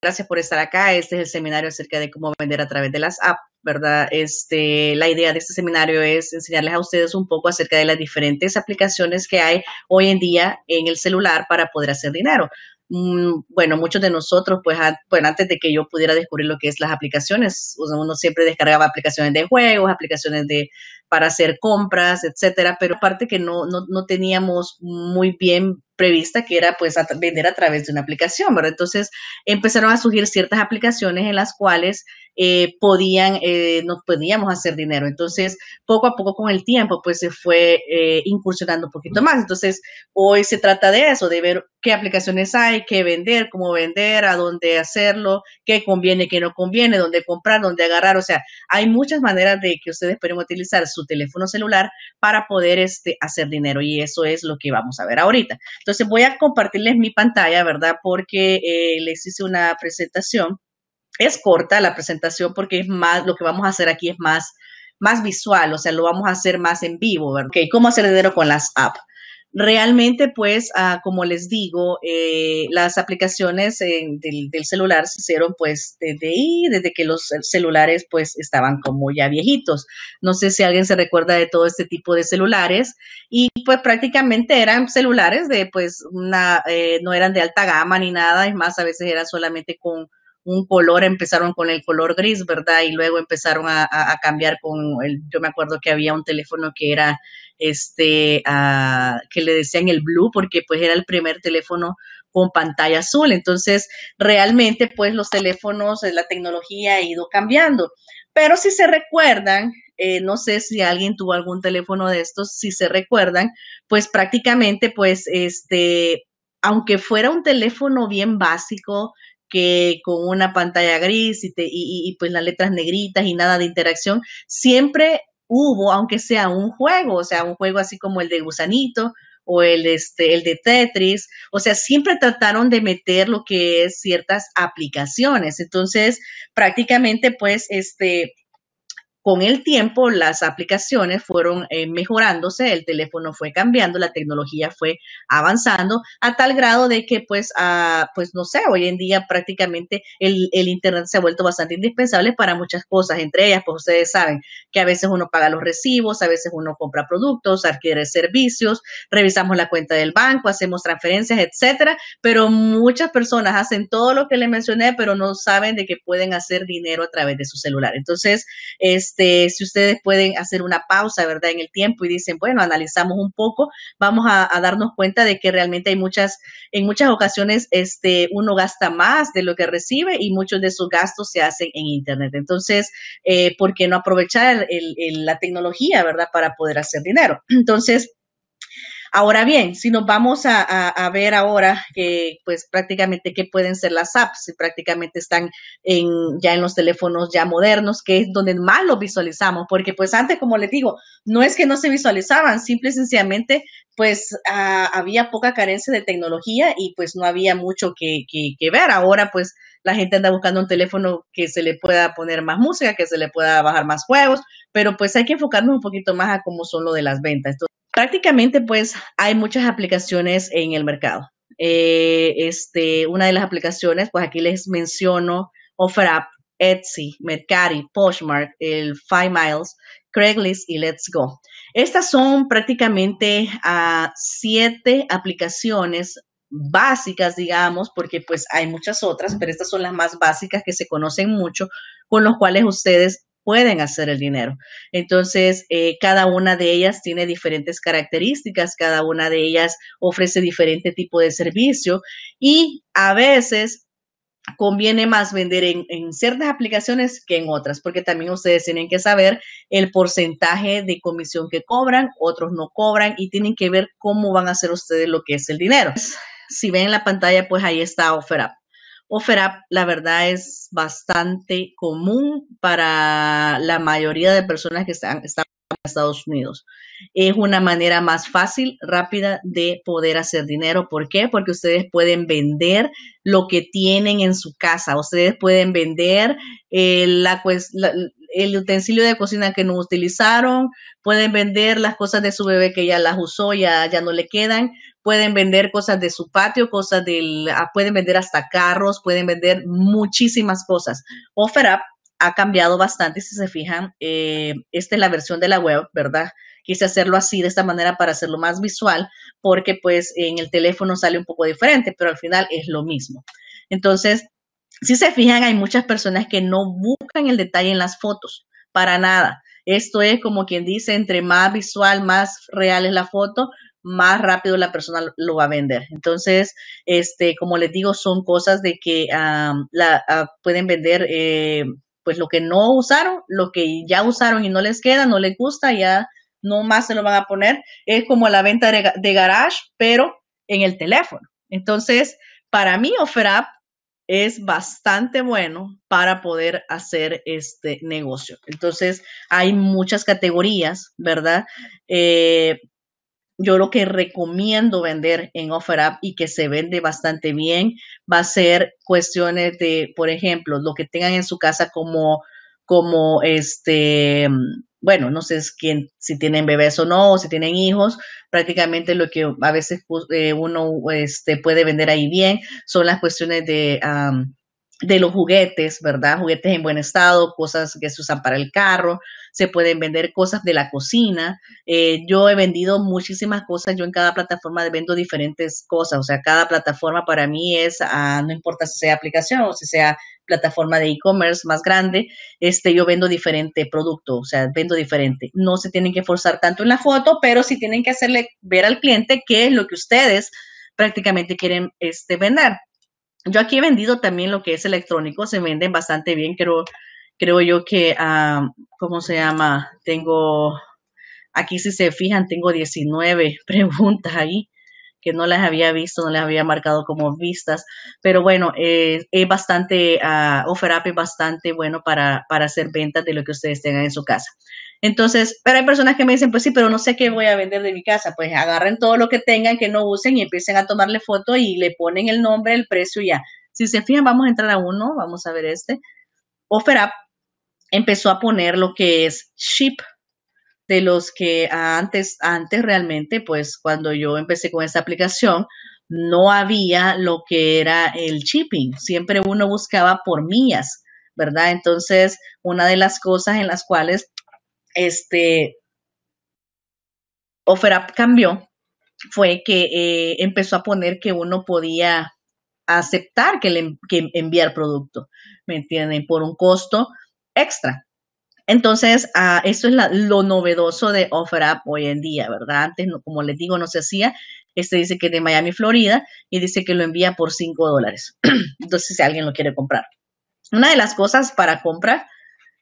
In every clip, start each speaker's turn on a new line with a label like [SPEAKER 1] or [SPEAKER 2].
[SPEAKER 1] Gracias por estar acá. Este es el seminario acerca de cómo vender a través de las apps, ¿verdad? Este, la idea de este seminario es enseñarles a ustedes un poco acerca de las diferentes aplicaciones que hay hoy en día en el celular para poder hacer dinero. Mm, bueno, muchos de nosotros, pues, antes de que yo pudiera descubrir lo que es las aplicaciones, uno siempre descargaba aplicaciones de juegos, aplicaciones de para hacer compras, etcétera, pero aparte que no teníamos muy bien prevista que era pues vender a través de una aplicación, ¿verdad? Entonces empezaron a surgir ciertas aplicaciones en las cuales eh, podían, eh, nos podíamos hacer dinero. Entonces poco a poco con el tiempo pues se fue eh, incursionando un poquito más. Entonces hoy se trata de eso, de ver qué aplicaciones hay, qué vender, cómo vender, a dónde hacerlo, qué conviene, qué no conviene, dónde comprar, dónde agarrar. O sea, hay muchas maneras de que ustedes pueden utilizar su teléfono celular para poder este, hacer dinero y eso es lo que vamos a ver ahorita. Entonces voy a compartirles mi pantalla, ¿verdad? Porque eh, les hice una presentación. Es corta la presentación porque es más, lo que vamos a hacer aquí es más, más visual, o sea, lo vamos a hacer más en vivo, ¿verdad? ¿Cómo hacer dinero con las apps? Realmente, pues, ah, como les digo, eh, las aplicaciones del, celular se hicieron, pues, desde ahí, desde que los celulares, pues, estaban como ya viejitos. No sé si alguien se recuerda de todo este tipo de celulares y, pues, prácticamente eran celulares de, pues, una, eh, no eran de alta gama ni nada, es más, a veces era solamente con un color, empezaron con el color gris, ¿verdad? Y luego empezaron a, cambiar con, el, yo me acuerdo que había un teléfono que era, este, que le decían el blue, porque pues era el primer teléfono con pantalla azul. Entonces, realmente, pues los teléfonos, eh, la tecnología ha ido cambiando. Pero si se recuerdan, eh, no sé si alguien tuvo algún teléfono de estos, si se recuerdan, pues prácticamente, pues, este, aunque fuera un teléfono bien básico, que con una pantalla gris y, te, y, pues las letras negritas y nada de interacción, siempre hubo, aunque sea un juego, o sea, un juego así como el de Gusanito, o el, este, el de Tetris. O sea, siempre trataron de meter lo que es ciertas aplicaciones. Entonces, prácticamente, pues, este, con el tiempo las aplicaciones fueron eh, mejorándose, el teléfono fue cambiando, la tecnología fue avanzando a tal grado de que pues, pues no sé, hoy en día prácticamente el, el, Internet se ha vuelto bastante indispensable para muchas cosas, entre ellas, pues ustedes saben que a veces uno paga los recibos, a veces uno compra productos, adquiere servicios, revisamos la cuenta del banco, hacemos transferencias, etcétera, pero muchas personas hacen todo lo que les mencioné, pero no saben de que pueden hacer dinero a través de su celular. Entonces, este este, si ustedes pueden hacer una pausa, ¿verdad? En el tiempo y dicen, bueno, analizamos un poco, vamos a, darnos cuenta de que realmente hay muchas, en muchas ocasiones, este, uno gasta más de lo que recibe y muchos de esos gastos se hacen en Internet. Entonces, eh, ¿por qué no aprovechar la tecnología, ¿verdad? Para poder hacer dinero. Entonces, Ahora bien, si nos vamos a, ver ahora que pues prácticamente qué pueden ser las apps, si prácticamente están en, ya en los teléfonos ya modernos, que es donde más lo visualizamos, porque pues antes, como les digo, no es que no se visualizaban, simple y sencillamente pues había poca carencia de tecnología y pues no había mucho que, ver. Ahora pues la gente anda buscando un teléfono que se le pueda poner más música, que se le pueda bajar más juegos, pero pues hay que enfocarnos un poquito más a cómo son lo de las ventas prácticamente pues hay muchas aplicaciones en el mercado. Eh, este, una de las aplicaciones, pues aquí les menciono OfferUp, Etsy, Mercari, Poshmark, el Five Miles, Craigslist y Let's Go. Estas son prácticamente ah, siete aplicaciones básicas, digamos, porque pues hay muchas otras, pero estas son las más básicas que se conocen mucho, con los cuales ustedes pueden hacer el dinero. Entonces, eh, cada una de ellas tiene diferentes características, cada una de ellas ofrece diferente tipo de servicio y a veces conviene más vender en, ciertas aplicaciones que en otras, porque también ustedes tienen que saber el porcentaje de comisión que cobran, otros no cobran y tienen que ver cómo van a hacer ustedes lo que es el dinero. Si ven en la pantalla, pues ahí está OfferUp offer la verdad es bastante común para la mayoría de personas que están, están en Estados Unidos. Es una manera más fácil, rápida de poder hacer dinero. ¿Por qué? Porque ustedes pueden vender lo que tienen en su casa. Ustedes pueden vender eh, la, la, el utensilio de cocina que no utilizaron, pueden vender las cosas de su bebé que ya las usó, ya, ya no le quedan, pueden vender cosas de su patio, cosas del, ah, pueden vender hasta carros, pueden vender muchísimas cosas. OfferUp ha cambiado bastante, si se fijan, eh, esta es la versión de la web, ¿verdad? Quise hacerlo así, de esta manera, para hacerlo más visual, porque pues en el teléfono sale un poco diferente, pero al final es lo mismo. Entonces, si se fijan, hay muchas personas que no buscan el detalle en las fotos, para nada. Esto es como quien dice, entre más visual, más real es la foto, más rápido la persona lo va a vender. Entonces, este, como les digo, son cosas de que ah, pueden vender eh, pues lo que no usaron, lo que ya usaron y no les queda, no les gusta, ya no más se lo van a poner. Es como la venta de, garage, pero en el teléfono. Entonces, para mí, OfferUp es bastante bueno para poder hacer este negocio. Entonces, hay muchas categorías, ¿verdad? Eh, yo lo que recomiendo vender en OfferUp y que se vende bastante bien va a ser cuestiones de, por ejemplo, lo que tengan en su casa como, como este, bueno, no sé si tienen bebés o no, o si tienen hijos, prácticamente lo que a veces eh, uno este, puede vender ahí bien son las cuestiones de... de los juguetes, ¿verdad? Juguetes en buen estado, cosas que se usan para el carro, se pueden vender cosas de la cocina. Eh, yo he vendido muchísimas cosas, yo en cada plataforma vendo diferentes cosas, o sea, cada plataforma para mí es, ah, no importa si sea aplicación o si sea plataforma de e-commerce más grande, este, yo vendo diferente producto, o sea, vendo diferente. No se tienen que forzar tanto en la foto, pero sí tienen que hacerle ver al cliente qué es lo que ustedes prácticamente quieren este, vender. Yo aquí he vendido también lo que es electrónico, se venden bastante bien, creo creo yo que, ah, ¿cómo se llama? Tengo, aquí si se fijan, tengo 19 preguntas ahí que no las había visto, no las había marcado como vistas, pero bueno, eh, es bastante, uh, ah, OfferUp es bastante bueno para, para hacer ventas de lo que ustedes tengan en su casa. Entonces, pero hay personas que me dicen, pues sí, pero no sé qué voy a vender de mi casa. Pues agarren todo lo que tengan, que no usen y empiecen a tomarle foto y le ponen el nombre, el precio y ya. Si se fijan, vamos a entrar a uno, vamos a ver este. OfferUp empezó a poner lo que es ship de los que antes, antes realmente, pues cuando yo empecé con esta aplicación, no había lo que era el shipping. Siempre uno buscaba por millas, ¿verdad? Entonces, una de las cosas en las cuales este OfferUp cambió fue que eh, empezó a poner que uno podía aceptar que, le, que enviar producto, ¿me entienden? Por un costo extra. Entonces, ah, eso es lo novedoso de OfferUp hoy en día, ¿verdad? Antes, no, como les digo, no se hacía. Este dice que es de Miami, Florida, y dice que lo envía por 5 dólares. Entonces, si alguien lo quiere comprar. Una de las cosas para comprar,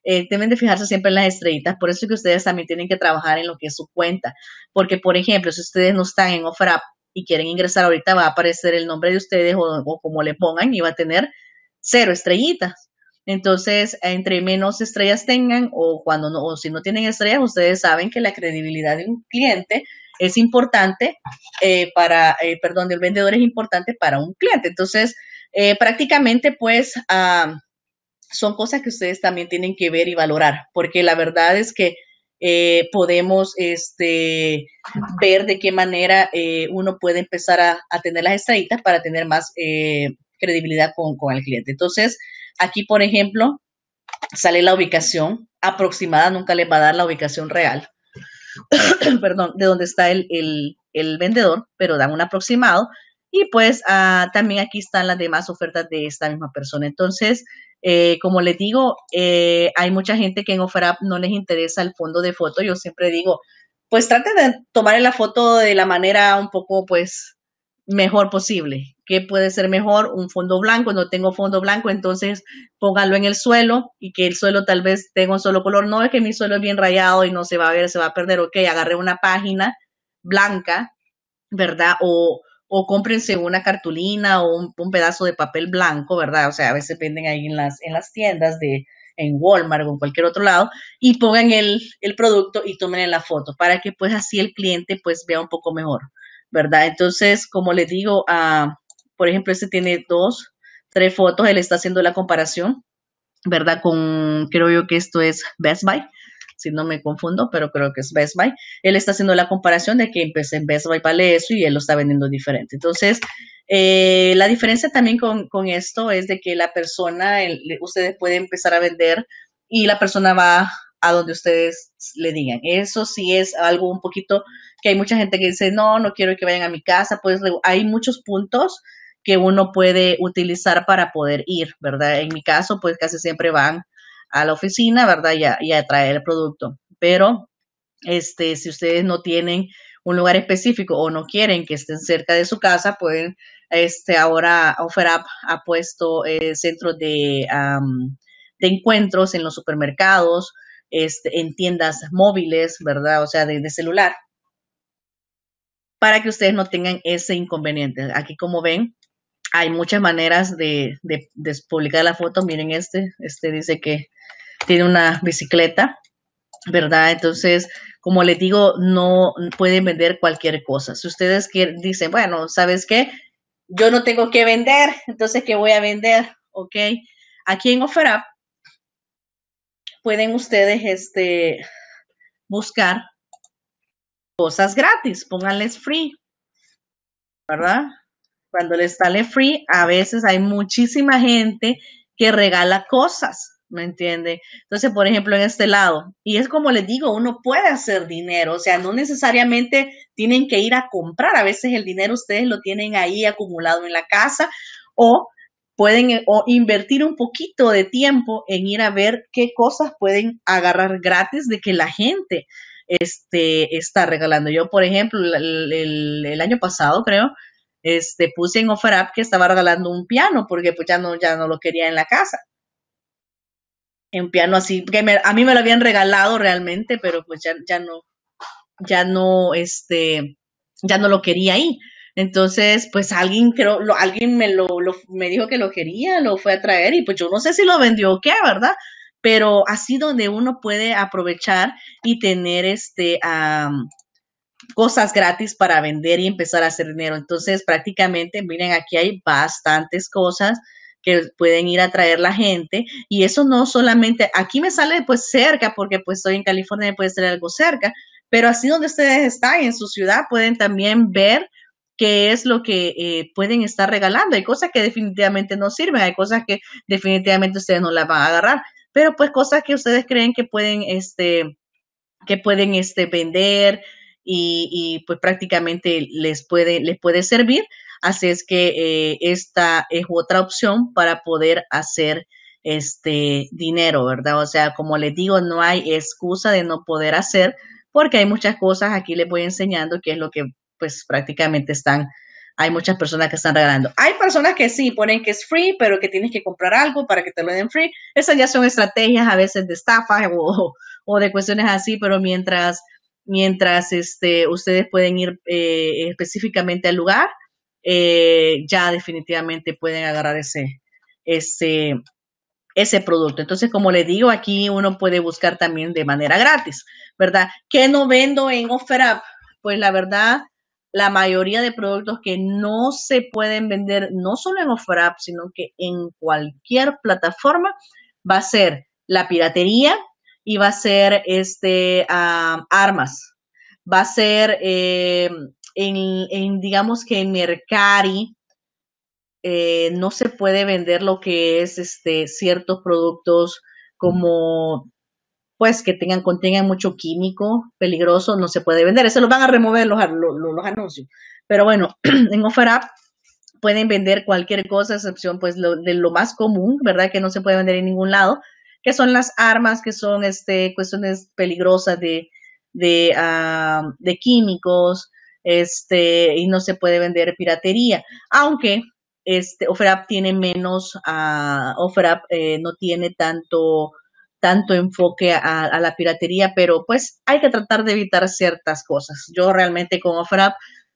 [SPEAKER 1] eh, deben de fijarse siempre en las estrellitas. Por eso es que ustedes también tienen que trabajar en lo que es su cuenta. Porque, por ejemplo, si ustedes no están en OfferUp y quieren ingresar ahorita, va a aparecer el nombre de ustedes o, o como le pongan y va a tener cero estrellitas entonces, entre menos estrellas tengan o cuando no, o si no tienen estrellas, ustedes saben que la credibilidad de un cliente es importante eh, para, eh, perdón, del vendedor es importante para un cliente. Entonces, eh, prácticamente, pues, son cosas que ustedes también tienen que ver y valorar, porque la verdad es que podemos este, ver de qué manera uno puede empezar a, tener las estrellitas para tener más credibilidad con el cliente. Entonces, Aquí, por ejemplo, sale la ubicación aproximada, nunca les va a dar la ubicación real, perdón, de dónde está el, vendedor, pero dan un aproximado. Y pues ah, también aquí están las demás ofertas de esta misma persona. Entonces, eh, como les digo, eh, hay mucha gente que en OfferUp no les interesa el fondo de foto. Yo siempre digo, pues traten de tomar la foto de la manera un poco, pues, mejor posible. ¿Qué puede ser mejor un fondo blanco. No tengo fondo blanco, entonces póngalo en el suelo y que el suelo tal vez tenga un solo color. No es que mi suelo es bien rayado y no se va a ver, se va a perder. Ok, agarré una página blanca, ¿verdad? O, o cómprense una cartulina o un, pedazo de papel blanco, ¿verdad? O sea, a veces venden ahí en las, en las tiendas de en Walmart o en cualquier otro lado, y pongan el, producto y tomen la foto para que pues así el cliente pues vea un poco mejor, ¿verdad? Entonces, como les digo, a ah, por ejemplo, este tiene dos, tres fotos, él está haciendo la comparación, ¿verdad? Con, creo yo que esto es Best Buy, si no me confundo, pero creo que es Best Buy. Él está haciendo la comparación de que empecé pues, en Best Buy para eso y él lo está vendiendo diferente. Entonces, eh, la diferencia también con, con, esto es de que la persona, ustedes pueden empezar a vender y la persona va a donde ustedes le digan. Eso sí es algo un poquito que hay mucha gente que dice, no, no quiero que vayan a mi casa. Pues hay muchos puntos que uno puede utilizar para poder ir, ¿verdad? En mi caso, pues casi siempre van a la oficina, ¿verdad? Ya a, y a traer el producto. Pero, este, si ustedes no tienen un lugar específico o no quieren que estén cerca de su casa, pueden, este, ahora OfferUp ha puesto eh, centros de, de encuentros en los supermercados, este, en tiendas móviles, ¿verdad? O sea, de, celular, para que ustedes no tengan ese inconveniente. Aquí, como ven, hay muchas maneras de, publicar la foto. Miren este, este dice que tiene una bicicleta, ¿verdad? Entonces, como les digo, no pueden vender cualquier cosa. Si ustedes dicen, bueno, ¿sabes qué? Yo no tengo que vender, entonces, ¿qué voy a vender? ¿Ok? Aquí en OfferUp pueden ustedes este, buscar cosas gratis, pónganles free, ¿verdad? cuando les sale Free, a veces hay muchísima gente que regala cosas, ¿me entiende? Entonces, por ejemplo, en este lado, y es como les digo, uno puede hacer dinero, o sea, no necesariamente tienen que ir a comprar, a veces el dinero ustedes lo tienen ahí acumulado en la casa o pueden eh, invertir un poquito de tiempo en ir a ver qué cosas pueden agarrar gratis de que la gente este, está regalando. Yo, por ejemplo, el año pasado creo, este, puse en OfferUp que estaba regalando un piano porque pues ya no, ya no lo quería en la casa. Un piano así, que a mí me lo habían regalado realmente, pero pues ya, no, ya no, este, ya no lo quería ahí. Entonces, pues alguien creo, alguien me lo, me dijo que lo quería, lo fue a traer y pues yo no sé si lo vendió o qué, ¿verdad? Pero así donde uno puede aprovechar y tener este cosas gratis para vender y empezar a hacer dinero. Entonces, prácticamente, miren, aquí hay bastantes cosas que pueden ir a traer la gente y eso no solamente aquí me sale pues cerca porque pues estoy en California y puede ser algo cerca, pero así donde ustedes están en su ciudad pueden también ver qué es lo que eh, pueden estar regalando. Hay cosas que definitivamente no sirven, hay cosas que definitivamente ustedes no las van a agarrar, pero pues cosas que ustedes creen que pueden este que pueden este, vender, y, pues prácticamente les puede, les puede servir. Así es que eh, esta es otra opción para poder hacer este dinero, ¿verdad? O sea, como les digo, no hay excusa de no poder hacer porque hay muchas cosas, aquí les voy enseñando qué es lo que pues prácticamente están, hay muchas personas que están regalando. Hay personas que sí ponen que es free, pero que tienes que comprar algo para que te lo den free. Esas ya son estrategias a veces de estafas o, o de cuestiones así, pero mientras mientras este, ustedes pueden ir eh, específicamente al lugar, eh, ya definitivamente pueden agarrar ese, ese, ese producto. Entonces, como les digo, aquí uno puede buscar también de manera gratis, ¿verdad? ¿Qué no vendo en OfferUp? Pues la verdad, la mayoría de productos que no se pueden vender, no solo en OfferUp, sino que en cualquier plataforma, va a ser la piratería, y va a ser este, armas, va a ser eh, en, digamos que en Mercari, eh, no se puede vender lo que es este, ciertos productos como pues que tengan, contengan mucho químico peligroso, no se puede vender. Se los van a remover los, los, anuncios. Pero bueno, en OfferUp pueden vender cualquier cosa, excepción pues lo, de lo más común, ¿verdad? Que no se puede vender en ningún lado, que son las armas, que son este, cuestiones peligrosas de, de, ah, químicos, este, y no se puede vender piratería, aunque este, tiene menos, uh, no tiene tanto, tanto enfoque a, la piratería, pero pues hay que tratar de evitar ciertas cosas. Yo realmente con OFRAP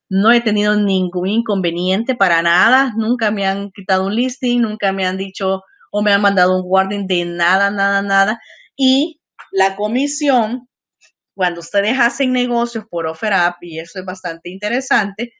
[SPEAKER 1] no he tenido ningún inconveniente para nada, nunca me han quitado un listing, nunca me han dicho o me han mandado un warning de nada, nada, nada. Y la comisión, cuando ustedes hacen negocios por Offer Up, y eso es bastante interesante,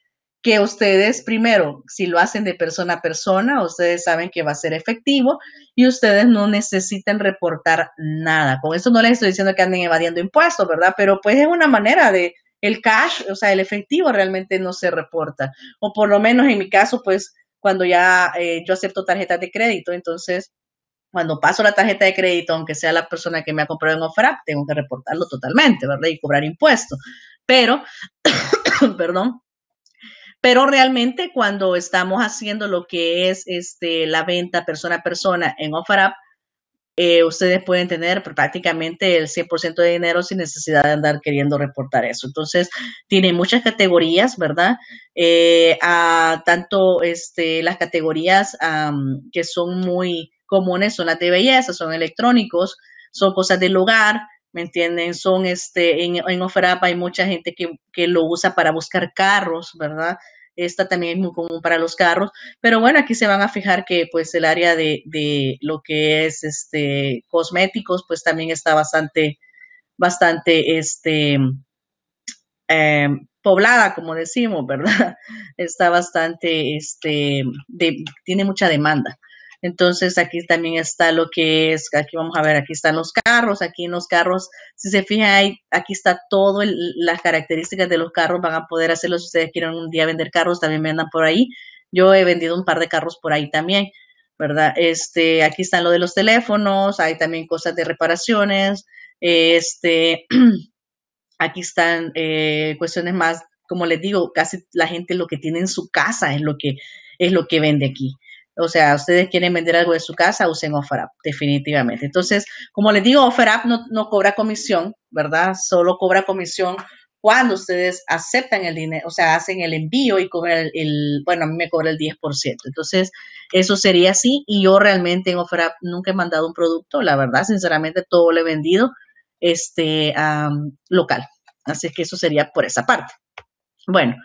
[SPEAKER 1] que ustedes, primero, si lo hacen de persona a persona, ustedes saben que va a ser efectivo y ustedes no necesitan reportar nada. Con eso no les estoy diciendo que anden evadiendo impuestos, ¿verdad? Pero pues es una manera de, el cash, o sea, el efectivo realmente no se reporta. O por lo menos en mi caso, pues cuando ya eh, yo acepto tarjetas de crédito. Entonces, cuando paso la tarjeta de crédito, aunque sea la persona que me ha comprado en OFRAP, tengo que reportarlo totalmente, ¿verdad? Y cobrar impuestos. Pero, perdón, pero realmente cuando estamos haciendo lo que es este, la venta persona a persona en OFRAP, eh, ustedes pueden tener prácticamente el 100% de dinero sin necesidad de andar queriendo reportar eso. Entonces, tiene muchas categorías, ¿verdad? Eh, a, tanto este, las categorías que son muy comunes son la de belleza, son electrónicos, son cosas del hogar, ¿me entienden? Son este, en, en hay mucha gente que, que, lo usa para buscar carros, ¿verdad? Esta también es muy común para los carros, pero bueno, aquí se van a fijar que pues el área de, lo que es este cosméticos, pues también está bastante, bastante este em, poblada, como decimos, ¿verdad? Está bastante, este, tiene mucha demanda. Entonces aquí también está lo que es, aquí vamos a ver, aquí están los carros, aquí en los carros, si se fijan, aquí está todo, las características de los carros, van a poder hacerlo si ustedes quieren un día vender carros, también vendan por ahí. Yo he vendido un par de carros por ahí también, ¿verdad? Este, aquí están lo de los teléfonos, hay también cosas de reparaciones, este, aquí están eh, cuestiones más, como les digo, casi la gente lo que tiene en su casa es lo que, es lo que vende aquí. O sea, ustedes quieren vender algo de su casa, usen OfferUp, definitivamente. Entonces, como les digo, OfferUp no, no cobra comisión, ¿verdad? Solo cobra comisión cuando ustedes aceptan el dinero, o sea, hacen el envío y cobran el, bueno, a mí me cobra el 10%. Entonces, eso sería así. Y yo realmente en OfferUp nunca he mandado un producto, la verdad, sinceramente, todo lo he vendido este, um, local. Así que eso sería por esa parte. Bueno,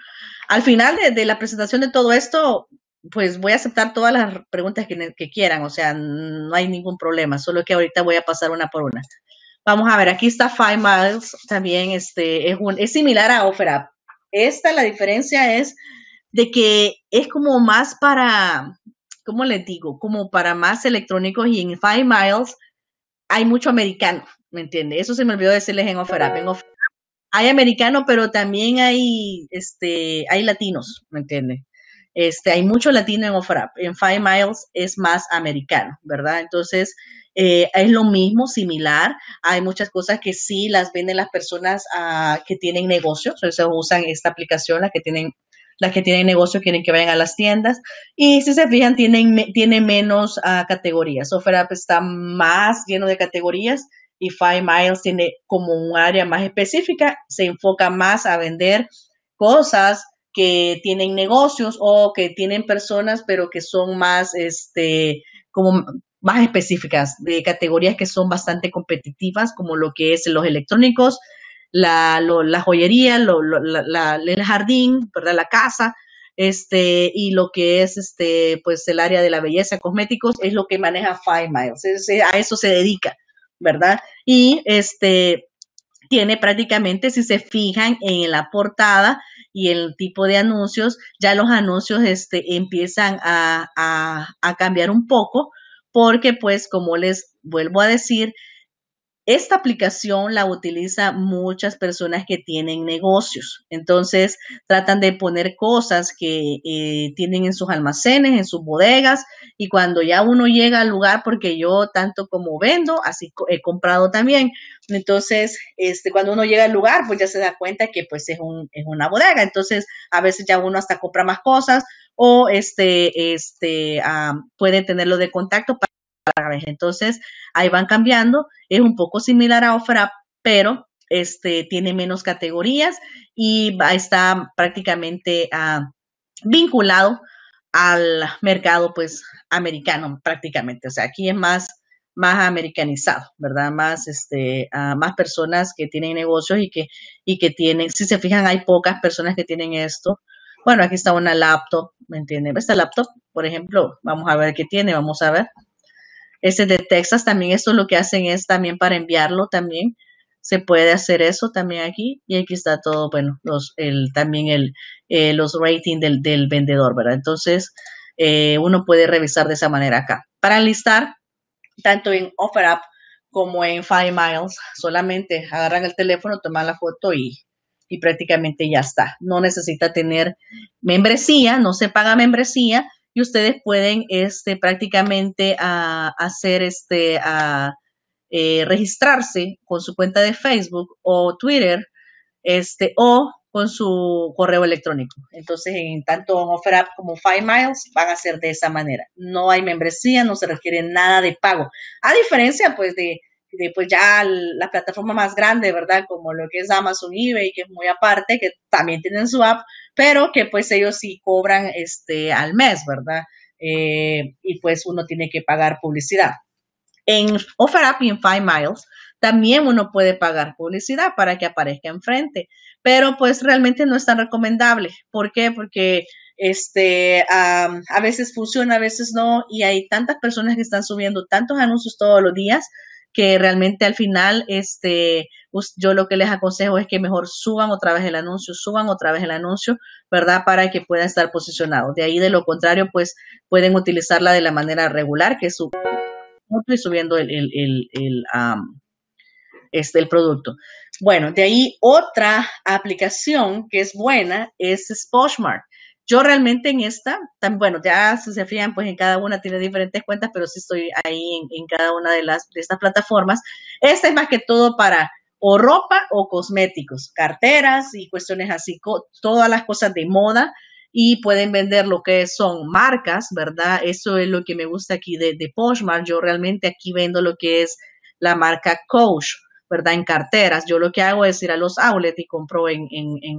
[SPEAKER 1] al final de, de, la presentación de todo esto, pues voy a aceptar todas las preguntas que, quieran, o sea, no hay ningún problema, solo que ahorita voy a pasar una por una. Vamos a ver, aquí está Five Miles, también este, es, un, es similar a OfferUp. Esta la diferencia es de que es como más para, ¿cómo les digo? Como para más electrónicos y en Five Miles hay mucho americano, ¿me entiende? Eso se me olvidó decirles en OfferUp. En hay americano, pero también hay, este, hay latinos, ¿me entiende? Este, hay mucho latino en OFRAP, en Five Miles es más americano, ¿verdad? Entonces, eh, es lo mismo, similar. Hay muchas cosas que sí las venden las personas ah, que tienen negocios, o sea, usan esta aplicación, las que tienen las que tienen negocio quieren que vayan a las tiendas y si se fijan tienen tiene menos ah, categorías. OfferUp pues, está más lleno de categorías y Five Miles tiene como un área más específica, se enfoca más a vender cosas que tienen negocios o que tienen personas, pero que son más, este, como más específicas, de categorías que son bastante competitivas, como lo que es los electrónicos, la, joyería, el jardín, ¿verdad? la casa, este, y lo que es este, pues el área de la belleza, cosméticos, es lo que maneja Five Miles, a eso se dedica, ¿verdad? Y este, tiene prácticamente, si se fijan en la portada y el tipo de anuncios, ya los anuncios este, empiezan a, a, a cambiar un poco, porque pues como les vuelvo a decir, esta aplicación la utiliza muchas personas que tienen negocios. Entonces, tratan de poner cosas que eh, tienen en sus almacenes, en sus bodegas, y cuando ya uno llega al lugar, porque yo tanto como vendo, así he comprado también. Entonces, este, cuando uno llega al lugar, pues ya se da cuenta que pues es, un, una bodega. Entonces, a veces ya uno hasta compra más cosas o este, este, ah, puede tenerlo de contacto entonces, ahí van cambiando, es un poco similar a Ofra, pero este, tiene menos categorías y está prácticamente ah, vinculado al mercado pues americano prácticamente. O sea, aquí es más, más americanizado, ¿verdad? Más, este, ah, más personas que tienen negocios y que, y que tienen, si se fijan, hay pocas personas que tienen esto. Bueno, aquí está una laptop, ¿me entienden? Esta laptop, por ejemplo, vamos a ver qué tiene, vamos a ver ese de Texas también esto lo que hacen es también para enviarlo también se puede hacer eso también aquí y aquí está todo bueno los el también el eh, los rating del, vendedor verdad entonces eh, uno puede revisar de esa manera acá para listar tanto en OfferUp como en Five Miles solamente agarran el teléfono toman la foto y y prácticamente ya está. No necesita tener membresía, no se paga membresía, y ustedes pueden este, prácticamente a, ah, hacer este, a, ah, eh, registrarse con su cuenta de Facebook o Twitter este, o con su correo electrónico. Entonces, en tanto OfferUp como Five Miles van a ser de esa manera. No hay membresía, no se requiere nada de pago. A diferencia, pues, de de pues ya la plataforma más grande, ¿verdad? Como lo que es Amazon, eBay, que es muy aparte, que también tienen su app, pero que pues ellos sí cobran este al mes, ¿verdad? Eh, y pues uno tiene que pagar publicidad. En OfferUp y en Five Miles también uno puede pagar publicidad para que aparezca enfrente, pero pues realmente no es tan recomendable. ¿Por qué? Porque este, a veces funciona, a veces no, y hay tantas personas que están subiendo tantos anuncios todos los días que realmente al final, este, yo lo que les aconsejo es que mejor suban otra vez el anuncio, suban otra vez el anuncio, ¿verdad? Para que puedan estar posicionados. De ahí, de lo contrario, pues pueden utilizarla de la manera regular, que es subiendo el, este, el producto. Bueno, de ahí otra aplicación que es buena es Poshmark. Yo realmente en esta, bueno, ya si se fían, pues en cada una tiene diferentes cuentas, pero sí estoy ahí en, cada una de, las, de estas plataformas. Esta es más que todo para o ropa o cosméticos, carteras y cuestiones así, todas las cosas de moda y pueden vender lo que son marcas, ¿verdad? Eso es lo que me gusta aquí de, de Poshmark. Yo realmente aquí vendo lo que es la marca Coach, ¿verdad? En carteras. Yo lo que hago es ir a los outlets y compro en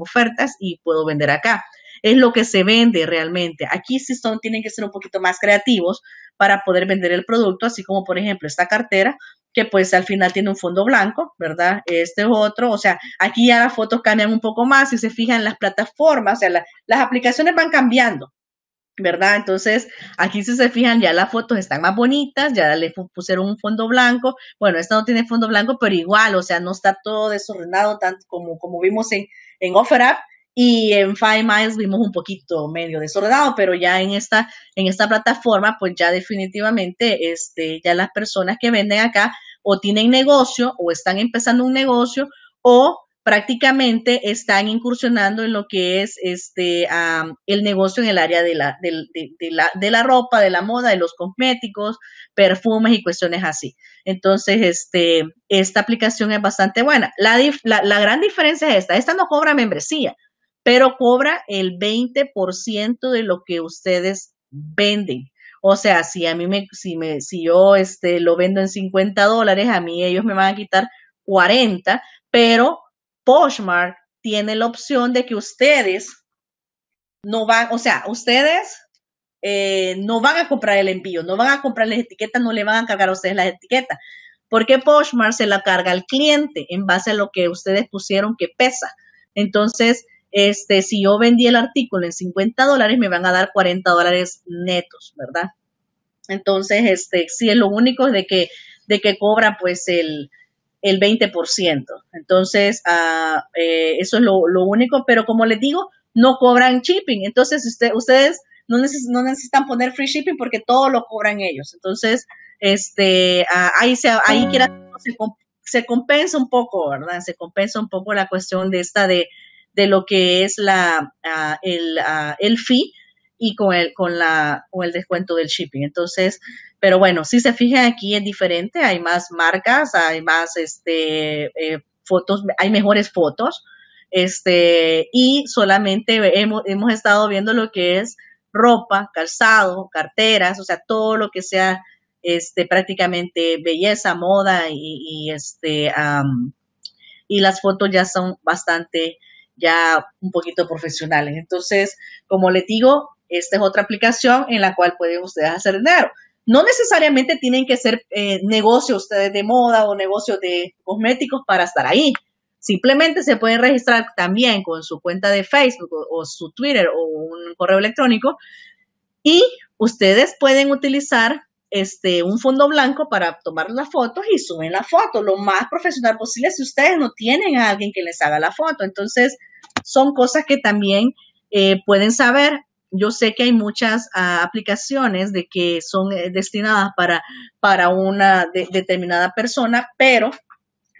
[SPEAKER 1] ofertas y puedo vender acá es lo que se vende realmente. Aquí sí son, tienen que ser un poquito más creativos para poder vender el producto, así como por ejemplo esta cartera que pues al final tiene un fondo blanco, ¿verdad? Este es otro, o sea, aquí ya las fotos cambian un poco más, si se fijan las plataformas, o sea, las aplicaciones van cambiando, ¿verdad? Entonces, aquí si se fijan, ya las fotos están más bonitas, ya le pusieron un fondo blanco. Bueno, esta no tiene fondo blanco, pero igual, o sea, no está todo desordenado tanto como, como vimos en, en Offer y en Five Miles vimos un poquito medio desordenado, pero ya en esta, en esta plataforma, pues ya definitivamente, este, ya las personas que venden acá o tienen negocio o están empezando un negocio o prácticamente están incursionando en lo que es este el negocio en el área de la de, la, ropa, de la moda, de los cosméticos, perfumes y cuestiones así. Entonces, este, esta aplicación es bastante buena. La, la, la gran diferencia es esta, esta no cobra membresía, pero cobra el 20% de lo que ustedes venden. O sea, si a mí me, si me, si yo este, lo vendo en 50 dólares, a mí ellos me van a quitar 40, pero Poshmark tiene la opción de que ustedes no van, o sea, ustedes eh, no van a comprar el envío, no van a comprar las etiquetas, no le van a cargar a ustedes las etiquetas, porque Poshmark se la carga al cliente en base a lo que ustedes pusieron que pesa. Entonces, este, si yo vendí el artículo en 50 dólares, me van a dar 40 dólares netos, ¿verdad? Entonces, este, sí es lo único de que, de que cobra pues el, 20%. Entonces, ah, eh, eso es lo, único, pero como les digo, no cobran shipping. Entonces, usted, ustedes no, necesitan poner free shipping porque todo lo cobran ellos. Entonces, este, ah, ahí, se, se compensa un poco, ¿verdad? Se compensa un poco la cuestión de esta de, de lo que es la, ah, ah, el, fee y con el, con, la, con el descuento del shipping. Entonces, pero bueno, si se fijan aquí es diferente, hay más marcas, hay más este, eh, fotos, hay mejores fotos, este, y solamente hemos, estado viendo lo que es ropa, calzado, carteras, o sea, todo lo que sea este, prácticamente belleza, moda y, este, y las fotos ya son bastante ya un poquito profesionales. Entonces, como les digo, esta es otra aplicación en la cual pueden ustedes hacer dinero. No necesariamente tienen que ser eh, negocios ustedes de moda o negocios de cosméticos para estar ahí. Simplemente se pueden registrar también con su cuenta de Facebook o su Twitter o un correo electrónico y ustedes pueden utilizar este, un fondo blanco para tomar las fotos y suben la foto lo más profesional posible si ustedes no tienen a alguien que les haga la foto. Entonces, son cosas que también eh, pueden saber. Yo sé que hay muchas ah, aplicaciones de que son eh, destinadas para, para una determinada persona, pero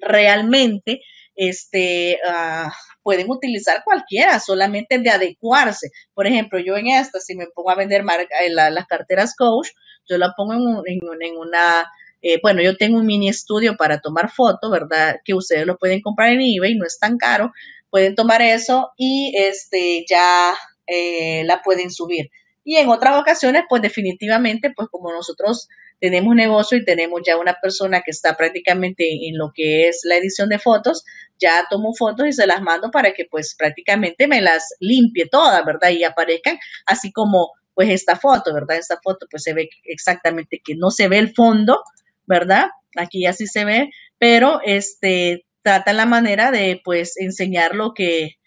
[SPEAKER 1] realmente este, ah, pueden utilizar cualquiera, solamente de adecuarse. Por ejemplo, yo en esta, si me pongo a vender eh, las carteras coach, yo la pongo en, una eh, bueno, yo tengo un mini estudio para tomar fotos, ¿verdad? Que ustedes lo pueden comprar en eBay, no es tan caro. Pueden tomar eso y este, ya eh, la pueden subir. Y en otras ocasiones, pues definitivamente, pues como nosotros tenemos negocio y tenemos ya una persona que está prácticamente en lo que es la edición de fotos, ya tomo fotos y se las mando para que pues prácticamente me las limpie todas, ¿verdad? Y aparezcan así como pues esta foto, ¿verdad? Esta foto pues se ve exactamente que no se ve el fondo, ¿verdad? Aquí así se ve, pero este trata la manera de pues enseñar lo que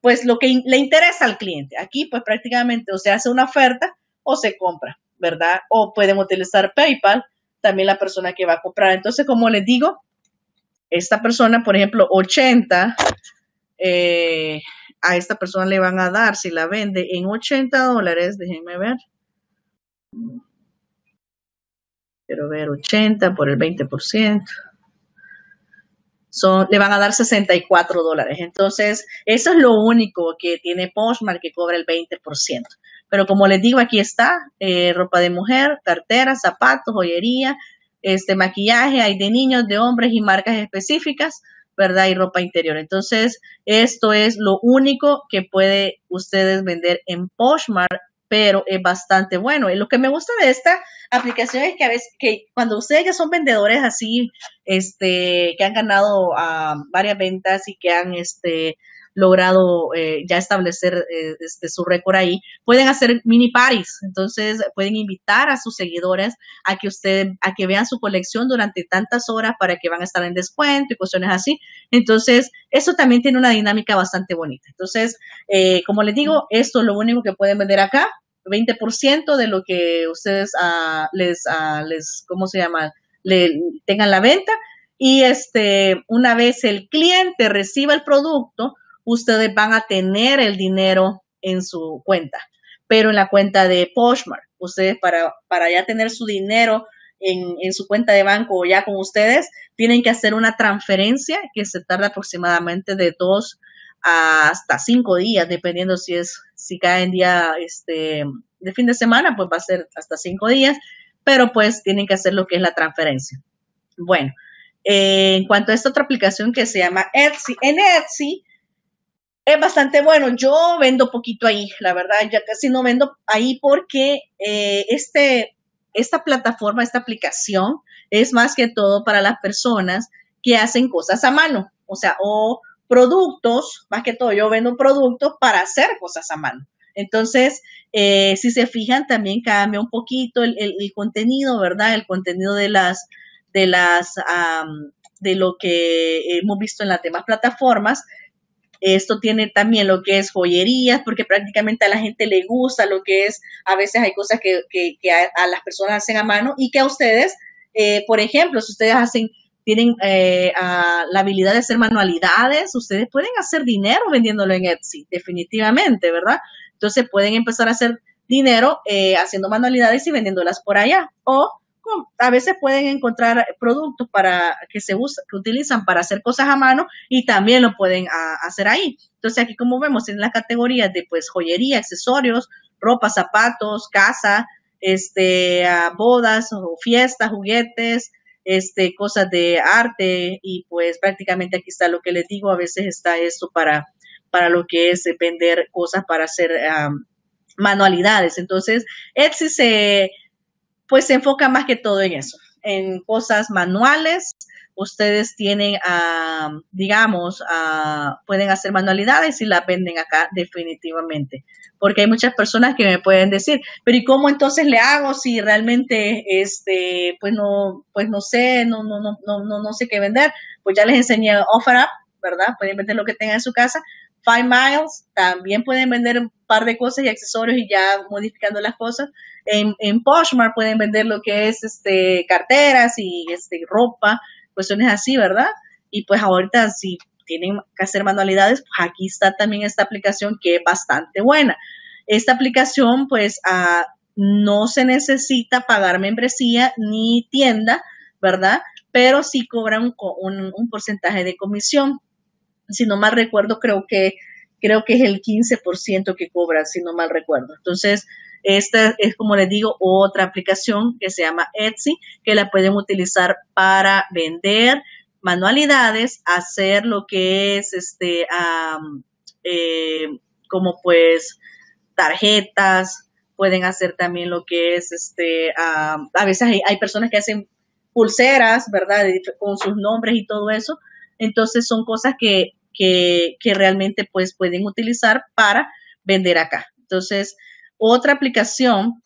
[SPEAKER 1] pues lo que le interesa al cliente. Aquí pues prácticamente o se hace una oferta o se compra, ¿verdad? O pueden utilizar PayPal también la persona que va a comprar. Entonces, como les digo, esta persona, por ejemplo, 80, eh, a esta persona le van a dar, si la vende en 80 dólares, déjenme ver. Quiero ver 80 por el 20%. Son, le van a dar 64 dólares. Entonces, eso es lo único que tiene Postmark que cobra el 20%. Pero como les digo, aquí está eh, ropa de mujer, cartera, zapatos, joyería, este maquillaje, hay de niños, de hombres y marcas específicas, ¿verdad? Y ropa interior. Entonces, esto es lo único que puede ustedes vender en Poshmark, pero es bastante bueno. Y lo que me gusta de esta aplicación es que a veces, que cuando ustedes ya son vendedores así, este, que han ganado ah, varias ventas y que han, este, logrado eh, ya establecer eh, este, su récord ahí, pueden hacer mini paris, entonces pueden invitar a sus seguidores a que ustedes a que vean su colección durante tantas horas para que van a estar en descuento y cuestiones así. Entonces, eso también tiene una dinámica bastante bonita. Entonces, eh, como les digo, esto es lo único que pueden vender acá, 20% de lo que ustedes ah, les, ah, les, ¿cómo se llama? Le, tengan la venta. Y este, una vez el cliente reciba el producto, ustedes van a tener el dinero en su cuenta, pero en la cuenta de postmark ustedes para, para ya tener su dinero en, su cuenta de banco ya con ustedes, tienen que hacer una transferencia que se tarda aproximadamente de dos hasta cinco días, dependiendo si es, si cae en día este, de fin de semana, pues va a ser hasta cinco días, pero pues tienen que hacer lo que es la transferencia. Bueno, eh, en cuanto a esta otra aplicación que se llama Etsy, en Etsy es bastante bueno. Yo vendo poquito ahí, la verdad, ya casi no vendo ahí porque eh, este, esta plataforma, esta aplicación es más que todo para las personas que hacen cosas a mano, o sea, o productos, más que todo yo vendo productos para hacer cosas a mano. Entonces, eh, si se fijan, también cambia un poquito el, contenido, ¿verdad? El contenido de las, de las, de lo que hemos visto en las demás plataformas, esto tiene también lo que es joyerías, porque prácticamente a la gente le gusta lo que es, a veces hay cosas que, que, a, las personas hacen a mano y que a ustedes, eh, por ejemplo, si ustedes hacen, tienen eh, la habilidad de hacer manualidades, ustedes pueden hacer dinero vendiéndolo en Etsy, definitivamente, ¿verdad? Entonces pueden empezar a hacer dinero eh, haciendo manualidades y vendiéndolas por allá. O a veces pueden encontrar productos para que se utilizan para hacer cosas a mano y también lo pueden ah, hacer ahí. Entonces aquí como vemos en las categorías de pues joyería, accesorios, ropa, zapatos, casa, este, ah, bodas o fiestas, juguetes, este, cosas de arte y pues prácticamente aquí está lo que les digo, a veces está esto para, para lo que es vender cosas para hacer ah, manualidades. Entonces, Etsy se pues se enfoca más que todo en eso, en cosas manuales. Ustedes tienen, ah, digamos, ah, pueden hacer manualidades y las venden acá definitivamente. Porque hay muchas personas que me pueden decir, pero ¿y cómo entonces le hago si realmente, este, pues no, pues no sé, no, no, no, no, no sé qué vender? Pues ya les enseñé OfferUp, ¿verdad? Pueden vender lo que tengan en su casa. Five Miles, también pueden vender un par de cosas y accesorios y ya modificando las cosas. En, Poshmark pueden vender lo que es este, carteras y este, ropa, cuestiones así, ¿verdad? Y pues ahorita si tienen que hacer manualidades, pues, aquí está también esta aplicación que es bastante buena. Esta aplicación pues ah, no se necesita pagar membresía ni tienda, ¿verdad? Pero sí cobran un, porcentaje de comisión. Si no mal recuerdo, creo que creo que es el 15% que cobra, si no mal recuerdo. Entonces, esta es, como les digo, otra aplicación que se llama Etsy, que la pueden utilizar para vender manualidades, hacer lo que es este, eh, como pues tarjetas, pueden hacer también lo que es este, a veces hay, personas que hacen pulseras, ¿verdad? Con sus nombres y todo eso. Entonces son cosas que, que, realmente pues pueden utilizar para vender acá. Entonces otra aplicación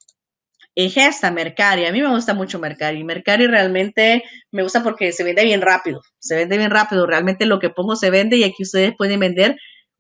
[SPEAKER 1] es esta, Mercari. A mí me gusta mucho Mercari. Mercari realmente me gusta porque se vende bien rápido. Se vende bien rápido. Realmente lo que pongo se vende y aquí ustedes pueden vender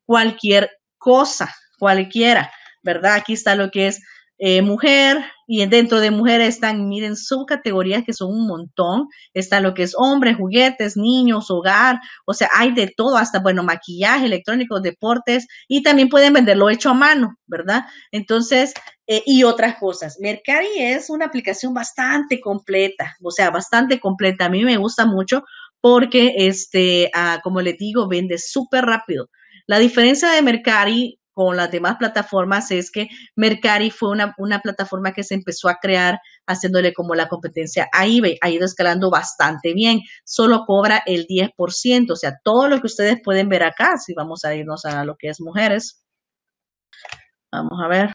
[SPEAKER 1] cualquier cosa, cualquiera, ¿verdad? Aquí está lo que es eh, mujer, y dentro de mujeres están, miren, subcategorías que son un montón. Está lo que es hombres, juguetes, niños, hogar, o sea, hay de todo, hasta, bueno, maquillaje, electrónicos, deportes, y también pueden venderlo hecho a mano, ¿verdad? Entonces, eh, y otras cosas. Mercari es una aplicación bastante completa, o sea, bastante completa. A mí me gusta mucho porque, este, ah, como les digo, vende súper rápido. La diferencia de Mercari con las demás plataformas es que Mercari fue una, plataforma que se empezó a crear haciéndole como la competencia a eBay. Ha ido escalando bastante bien. Solo cobra el 10%. O sea, todo lo que ustedes pueden ver acá, si vamos a irnos a lo que es mujeres. Vamos a ver.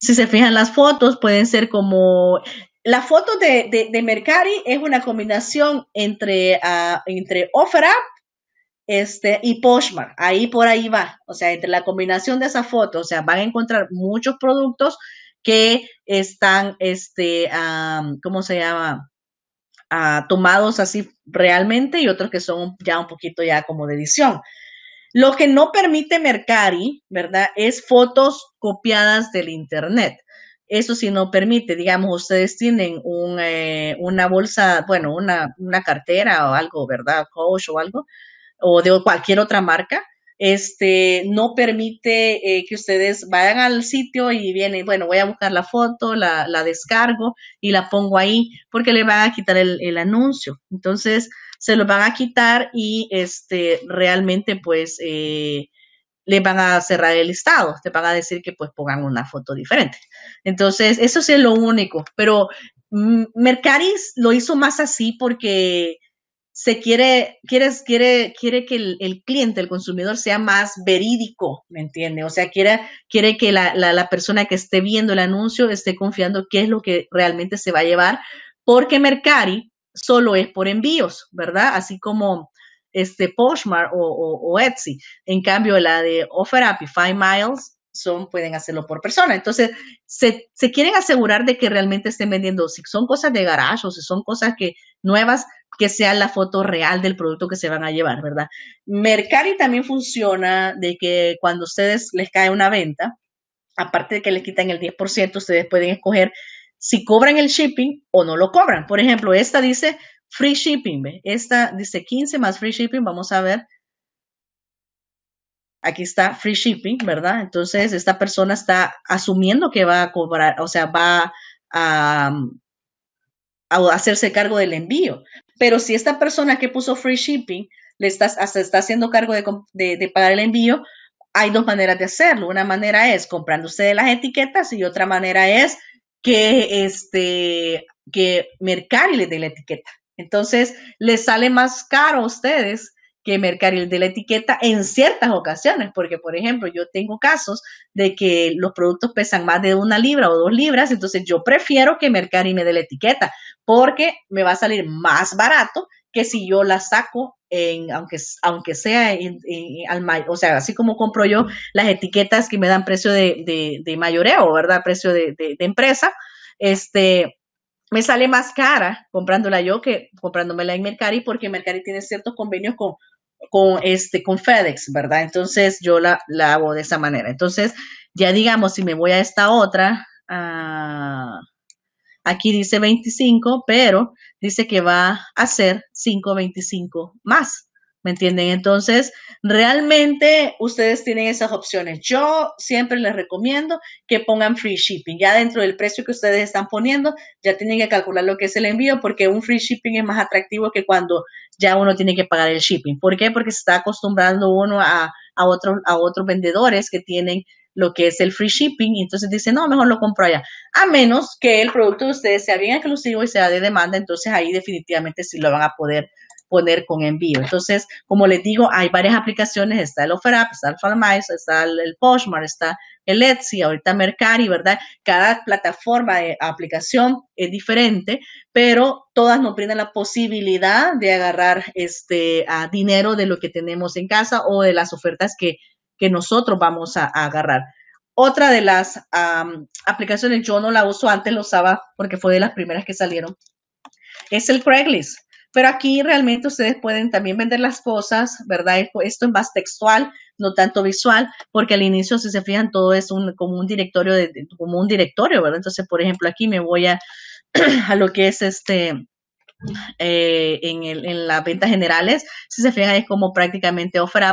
[SPEAKER 1] Si se fijan las fotos, pueden ser como... La foto de, Mercari es una combinación entre, uh, entre este, y Poshmark, ahí por ahí va. O sea, entre la combinación de esas foto o sea, van a encontrar muchos productos que están, este, ¿cómo se llama? Ah, tomados así realmente y otros que son ya un poquito ya como de edición. Lo que no permite Mercari, ¿verdad? Es fotos copiadas del Internet. Eso sí no permite, digamos, ustedes tienen un, eh, una bolsa, bueno, una, una cartera o algo, ¿verdad? Coach o algo o de cualquier otra marca, este, no permite eh, que ustedes vayan al sitio y vienen, bueno, voy a buscar la foto, la, descargo y la pongo ahí, porque le van a quitar el, anuncio. Entonces, se lo van a quitar y este, realmente, pues, eh, le van a cerrar el listado, te van a decir que pues pongan una foto diferente. Entonces, eso es lo único, pero mm, Mercaris lo hizo más así porque se quiere, quieres quiere, quiere que el, cliente, el consumidor, sea más verídico, ¿me entiende? O sea, quiere, quiere que la, persona que esté viendo el anuncio esté confiando qué es lo que realmente se va a llevar, porque Mercari solo es por envíos, ¿verdad? Así como este Poshmark o, Etsy. En cambio, la de OfferUp y Five Miles son, pueden hacerlo por persona. Entonces, se, se, quieren asegurar de que realmente estén vendiendo, si son cosas de garage o si son cosas que nuevas, que sea la foto real del producto que se van a llevar, ¿verdad? Mercari también funciona de que cuando a ustedes les cae una venta, aparte de que les quitan el 10%, ustedes pueden escoger si cobran el shipping o no lo cobran. Por ejemplo, esta dice free shipping, ¿ve? esta dice 15 más free shipping, vamos a ver. Aquí está free shipping, ¿verdad? Entonces, esta persona está asumiendo que va a cobrar, o sea, va a, o hacerse cargo del envío. Pero si esta persona que puso free shipping le estás, está haciendo cargo de, pagar el envío, hay dos maneras de hacerlo. Una manera es comprando ustedes las etiquetas y otra manera es que, este, que Mercari les dé la etiqueta. Entonces, les sale más caro a ustedes que mercar el de la etiqueta en ciertas ocasiones, porque por ejemplo yo tengo casos de que los productos pesan más de una libra o dos libras, entonces yo prefiero que Mercari me dé la etiqueta, porque me va a salir más barato que si yo la saco en, aunque, aunque sea al o sea, así como compro yo las etiquetas que me dan precio de, mayoreo, ¿verdad? Precio de, de empresa, este, me sale más cara comprándola yo que comprándomela en Mercari porque Mercari tiene ciertos convenios con, con, este, con FedEx, ¿verdad? Entonces yo la, hago de esa manera. Entonces, ya digamos, si me voy a esta otra, ah, aquí dice 25, pero dice que va a ser 5.25 más. ¿Me entienden? Entonces, realmente ustedes tienen esas opciones. Yo siempre les recomiendo que pongan free shipping. Ya dentro del precio que ustedes están poniendo, ya tienen que calcular lo que es el envío porque un free shipping es más atractivo que cuando ya uno tiene que pagar el shipping. ¿Por qué? Porque se está acostumbrando uno a, otros, a otros vendedores que tienen lo que es el free shipping y entonces dice, no, mejor lo compro allá. A menos que el producto de ustedes sea bien exclusivo y sea de demanda, entonces ahí definitivamente sí lo van a poder poner con envío. Entonces, como les digo, hay varias aplicaciones, está el OfferUp, está el Farmize, está el, Postmar, Poshmark, está el Etsy, ahorita Mercari, ¿verdad? Cada plataforma de aplicación es diferente, pero todas nos brindan la posibilidad de agarrar este dinero de lo que tenemos en casa o de las ofertas que, nosotros vamos a, agarrar. Otra de las aplicaciones, yo no la uso, antes lo usaba porque fue de las primeras que salieron, es el Craigslist. Pero aquí realmente ustedes pueden también vender las cosas, ¿verdad? Esto en más textual, no tanto visual, porque al inicio, si se fijan, todo es un, como un directorio, de, como un directorio, ¿verdad? Entonces, por ejemplo, aquí me voy a, a lo que es este, eh, en, la venta generales, si se fijan, es como prácticamente offer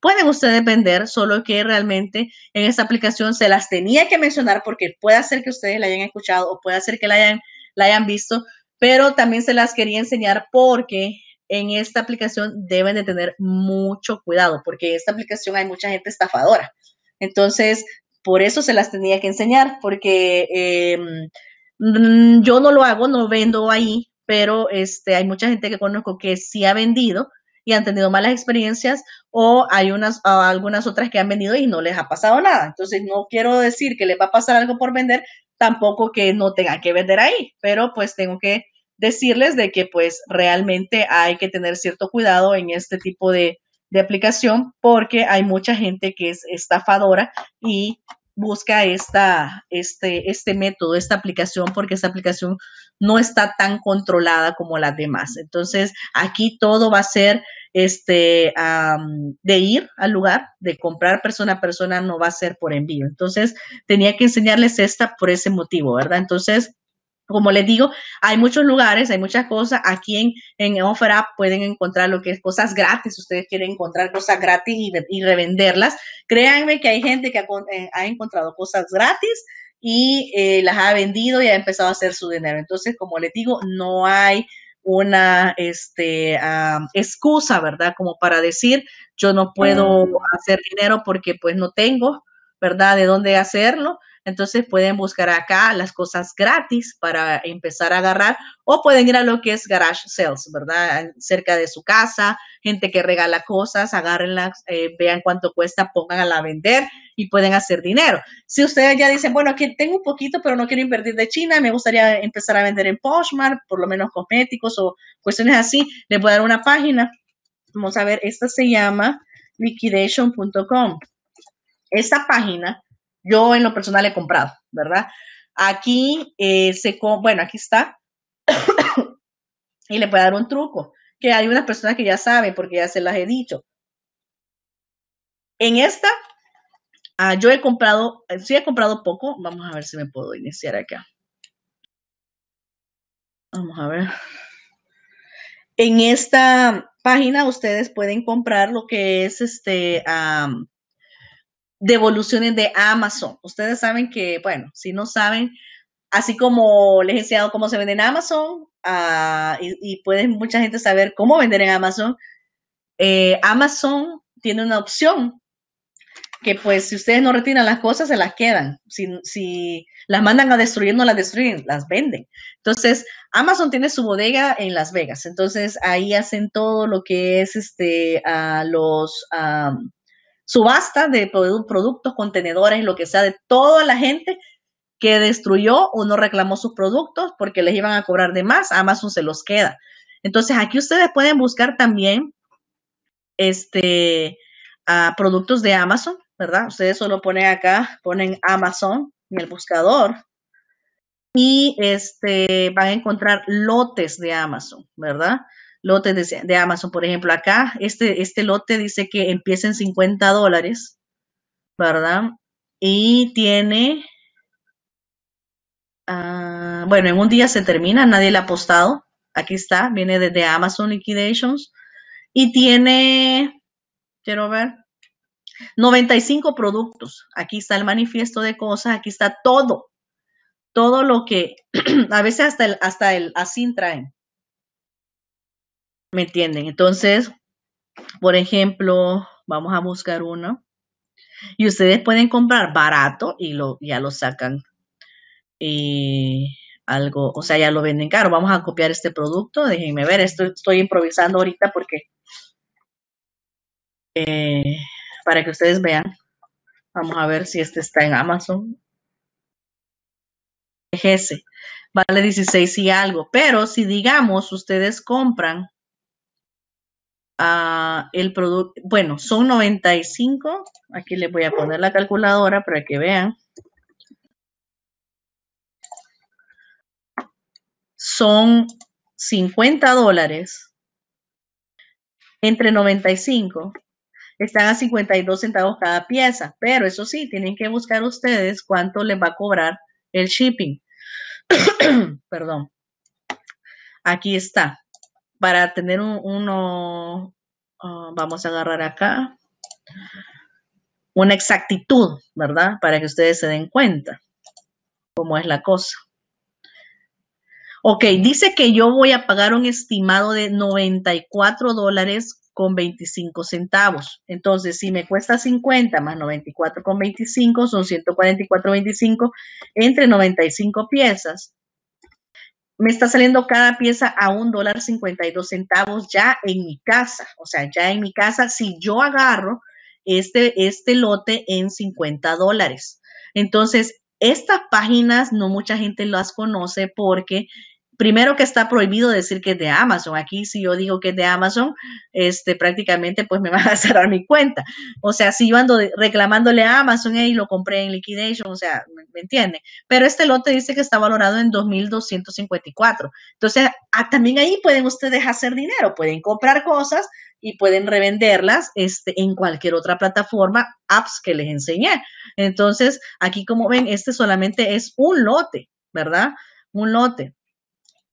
[SPEAKER 1] pueden ustedes vender, solo que realmente en esta aplicación se las tenía que mencionar porque puede ser que ustedes la hayan escuchado o puede ser que la hayan, la hayan visto, pero también se las quería enseñar porque en esta aplicación deben de tener mucho cuidado, porque en esta aplicación hay mucha gente estafadora. Entonces, por eso se las tenía que enseñar, porque em, mm, yo no lo hago, no vendo ahí, pero este, hay mucha gente que conozco que sí ha vendido y han tenido malas experiencias o hay unas algunas otras que han vendido y no les ha pasado nada. Entonces, no quiero decir que les va a pasar algo por vender, tampoco que no tenga que vender ahí, pero pues tengo que decirles de que pues realmente hay que tener cierto cuidado en este tipo de, aplicación porque hay mucha gente que es estafadora y busca esta, este, este método, esta aplicación, porque esta aplicación no está tan controlada como las demás. Entonces, aquí todo va a ser este, de ir al lugar, de comprar persona a persona, no va a ser por envío. Entonces, tenía que enseñarles esta por ese motivo, ¿verdad? Entonces, como les digo, hay muchos lugares, hay muchas cosas. Aquí en, en OfferUp pueden encontrar lo que es cosas gratis. Ustedes quieren encontrar cosas gratis y, revenderlas. Créanme que hay gente que ha, eh, encontrado cosas gratis y eh, las ha vendido y ha empezado a hacer su dinero. Entonces, como les digo, no hay una este, excusa, ¿verdad? Como para decir, yo no puedo mm. hacer dinero porque pues no tengo, ¿verdad? De dónde hacerlo entonces pueden buscar acá las cosas gratis para empezar a agarrar o pueden ir a lo que es garage sales, ¿verdad? Cerca de su casa, gente que regala cosas, agárrenlas, eh, vean cuánto cuesta, pónganla a vender y pueden hacer dinero. Si ustedes ya dicen, bueno, aquí tengo un poquito, pero no quiero invertir de China, me gustaría empezar a vender en Poshmark, por lo menos cosméticos o cuestiones así, les voy a dar una página. Vamos a ver, esta se llama liquidation.com. Esta página yo en lo personal he comprado, ¿verdad? Aquí eh, se se, bueno, aquí está. y le voy a dar un truco, que hay unas personas que ya saben porque ya se las he dicho. En esta, ah, yo he comprado, eh, sí he comprado poco. Vamos a ver si me puedo iniciar acá. Vamos a ver. En esta página ustedes pueden comprar lo que es este devoluciones de Amazon. Ustedes saben que, bueno, si no saben, así como les he enseñado cómo se vende en Amazon ah, y, pueden puede mucha gente saber cómo vender en Amazon, eh, Amazon tiene una opción que pues si ustedes no retiran las cosas, se las quedan. Si, las mandan a destruir, no las destruyen, las venden. Entonces, Amazon tiene su bodega en Las Vegas. Entonces, ahí hacen todo lo que es este, a ah, los... Ah, Subasta de productos, contenedores, lo que sea, de toda la gente que destruyó o no reclamó sus productos porque les iban a cobrar de más, Amazon se los queda. Entonces aquí ustedes pueden buscar también este productos de Amazon, ¿verdad? Ustedes solo ponen acá, ponen Amazon en el buscador y este van a encontrar lotes de Amazon, ¿verdad? lotes de, Amazon. Por ejemplo, acá este, este lote dice que empieza en 50 dólares, ¿verdad? Y tiene, ah, bueno, en un día se termina, nadie le ha apostado. Aquí está, viene desde Amazon Liquidations. Y tiene, quiero ver, 95 productos. Aquí está el manifiesto de cosas, aquí está todo. Todo lo que, a veces hasta el, hasta el así traen ¿Me entienden? Entonces, por ejemplo, vamos a buscar uno. Y ustedes pueden comprar barato y lo, ya lo sacan. Y eh, algo, o sea, ya lo venden caro. Vamos a copiar este producto. Déjenme ver, estoy, estoy improvisando ahorita porque... Eh, para que ustedes vean. Vamos a ver si este está en Amazon. Es Vale 16 y algo. Pero si digamos ustedes compran Ah, el producto, bueno, son 95. Aquí les voy a poner la calculadora para que vean. Son 50 dólares entre 95. Están a 52 centavos cada pieza, pero eso sí, tienen que buscar ustedes cuánto les va a cobrar el shipping. Perdón. Aquí está para tener uno, ah, vamos a agarrar acá, una exactitud, ¿verdad? Para que ustedes se den cuenta cómo es la cosa. Ok, dice que yo voy a pagar un estimado de 94 dólares con 25 centavos. Entonces, si me cuesta 50 más 94 con 25, son 144.25 entre 95 piezas me está saliendo cada pieza a un dólar dos centavos ya en mi casa. O sea, ya en mi casa, si yo agarro este, este lote en 50 dólares. Entonces, estas páginas no mucha gente las conoce porque primero que está prohibido decir que es de Amazon. Aquí si yo digo que es de Amazon, este, prácticamente pues me van a cerrar mi cuenta. O sea, si yo ando reclamándole a Amazon, y lo compré en liquidation, o sea, ¿me, entiende? Pero este lote dice que está valorado en 2.254. Entonces, también ahí pueden ustedes hacer dinero, pueden comprar cosas y pueden revenderlas este, en cualquier otra plataforma, apps que les enseñé. Entonces, aquí como ven, este solamente es un lote, ¿verdad? Un lote.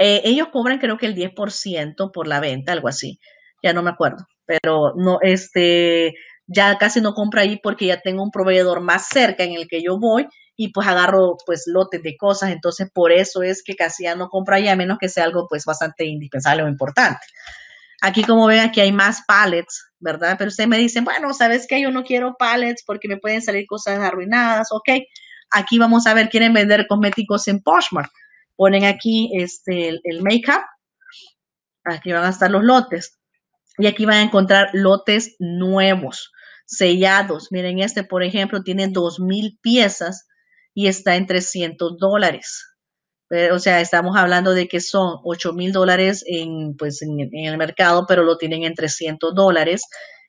[SPEAKER 1] Eh, ellos cobran creo que el 10% por la venta, algo así. Ya no me acuerdo, pero no, este, ya casi no compra ahí porque ya tengo un proveedor más cerca en el que yo voy y pues agarro pues lotes de cosas, entonces por eso es que casi ya no compra ahí a menos que sea algo pues bastante indispensable o importante. Aquí como ven aquí hay más pallets, ¿verdad? Pero ustedes me dicen, bueno, ¿sabes qué? Yo no quiero pallets porque me pueden salir cosas arruinadas, ok. Aquí vamos a ver, quieren vender cosméticos en Poshmark ponen aquí este, el, make-up, aquí van a estar los lotes y aquí van a encontrar lotes nuevos, sellados. Miren, este, por ejemplo, tiene 2.000 piezas y está en 300 dólares. Eh, o sea, estamos hablando de que son 8,000 dólares en, pues, en, el mercado, pero lo tienen en 300 dólares